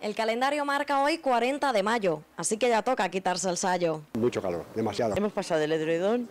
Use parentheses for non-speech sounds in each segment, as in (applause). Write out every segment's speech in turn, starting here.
El calendario marca hoy 40 de mayo, así que ya toca quitarse el sayo. Mucho calor, demasiado. Hemos pasado del edredón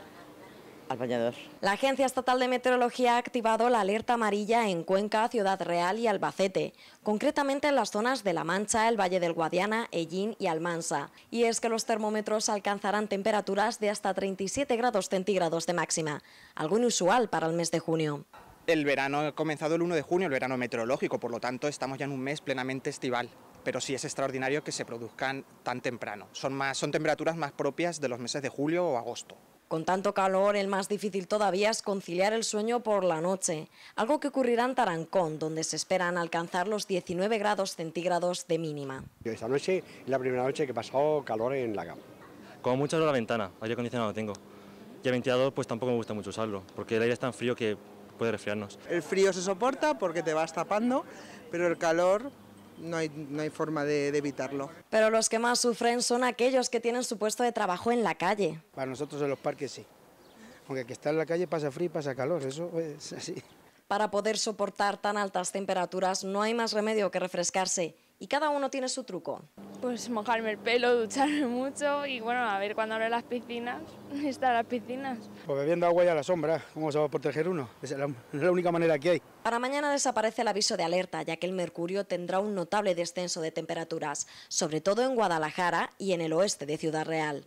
al bañador. La Agencia Estatal de Meteorología ha activado la alerta amarilla en Cuenca, Ciudad Real y Albacete, concretamente en las zonas de La Mancha, el Valle del Guadiana, Ellín y Almansa. Y es que los termómetros alcanzarán temperaturas de hasta 37 grados centígrados de máxima, algo inusual para el mes de junio. El verano ha comenzado el 1 de junio, el verano meteorológico, por lo tanto estamos ya en un mes plenamente estival pero sí es extraordinario que se produzcan tan temprano. Son, más, son temperaturas más propias de los meses de julio o agosto. Con tanto calor, el más difícil todavía es conciliar el sueño por la noche, algo que ocurrirá en Tarancón, donde se esperan alcanzar los 19 grados centígrados de mínima. Esta noche es la primera noche que he pasado calor en la cama. Como mucho la ventana, aire acondicionado tengo. Y el ventilador pues tampoco me gusta mucho usarlo, porque el aire es tan frío que puede resfriarnos. El frío se soporta porque te vas tapando, pero el calor no hay, forma de, evitarlo. Pero los que más sufren son aquellos que tienen su puesto de trabajo en la calle. Para nosotros en los parques sí, aunque que está en la calle pasa frío y pasa calor, eso es así. Para poder soportar tan altas temperaturas no hay más remedio que refrescarse y cada uno tiene su truco. Pues mojarme el pelo, (laughs) ducharme mucho y bueno, a ver cuando abren las piscinas, (laughs) están las piscinas. Pues bebiendo agua y a la sombra, ¿cómo se va a proteger uno? (laughs) es la única manera que hay. Para mañana desaparece el aviso de alerta, ya que el mercurio tendrá un notable descenso de temperaturas, sobre todo en Guadalajara y en el oeste de Ciudad Real.